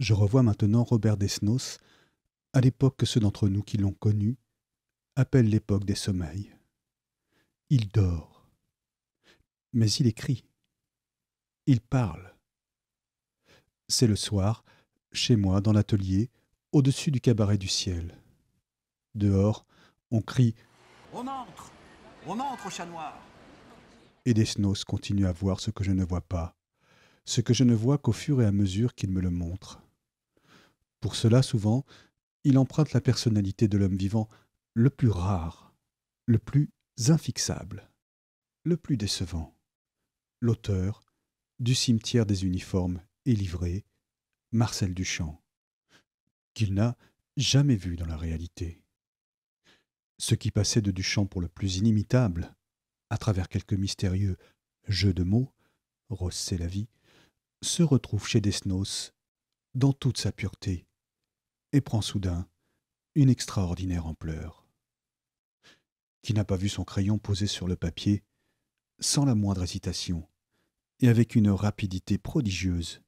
Je revois maintenant Robert Desnos, à l'époque que ceux d'entre nous qui l'ont connu appellent l'époque des sommeils. Il dort, mais il écrit, il parle. C'est le soir, chez moi, dans l'atelier, au-dessus du cabaret du ciel. Dehors, on crie On entre On entre au chat noir Et Desnos continue à voir ce que je ne vois pas, ce que je ne vois qu'au fur et à mesure qu'il me le montre. Pour cela, souvent, il emprunte la personnalité de l'homme vivant le plus rare, le plus infixable, le plus décevant. L'auteur du cimetière des uniformes est livré, Marcel Duchamp, qu'il n'a jamais vu dans la réalité. Ce qui passait de Duchamp pour le plus inimitable, à travers quelques mystérieux jeux de mots, Ross la vie, se retrouve chez Desnos dans toute sa pureté, et prend soudain une extraordinaire ampleur. Qui n'a pas vu son crayon posé sur le papier sans la moindre hésitation et avec une rapidité prodigieuse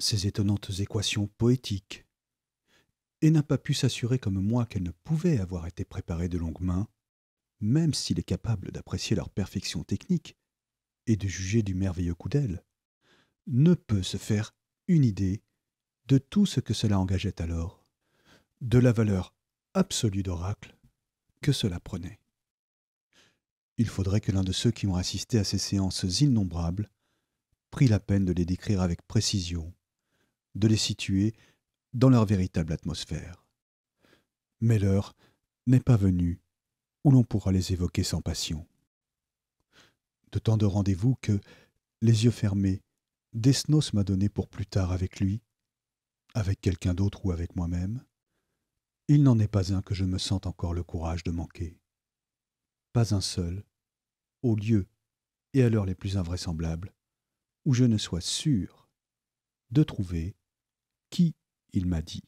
ces étonnantes équations poétiques et n'a pas pu s'assurer comme moi qu'elles ne pouvaient avoir été préparées de longue main, même s'il est capable d'apprécier leur perfection technique et de juger du merveilleux coup d'elle, ne peut se faire une idée de tout ce que cela engageait alors, de la valeur absolue d'oracle que cela prenait. Il faudrait que l'un de ceux qui ont assisté à ces séances innombrables prit la peine de les décrire avec précision, de les situer dans leur véritable atmosphère. Mais l'heure n'est pas venue où l'on pourra les évoquer sans passion. De tant de rendez-vous que, les yeux fermés, Desnos m'a donné pour plus tard avec lui avec quelqu'un d'autre ou avec moi-même, il n'en est pas un que je me sente encore le courage de manquer. Pas un seul, au lieu et à l'heure les plus invraisemblables, où je ne sois sûr de trouver qui il m'a dit.